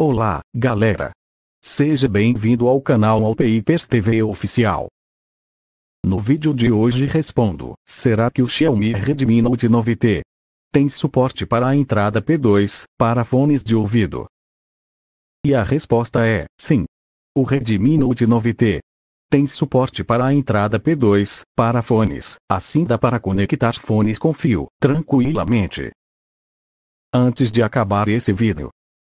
Olá, galera! Seja bem-vindo ao canal Alpapers TV Oficial. No vídeo de hoje respondo, será que o Xiaomi Redmi Note 9T tem suporte para a entrada P2, para fones de ouvido? E a resposta é, sim. O Redmi Note 9T tem suporte para a entrada P2, para fones, assim dá para conectar fones com fio, tranquilamente. Antes de acabar esse vídeo,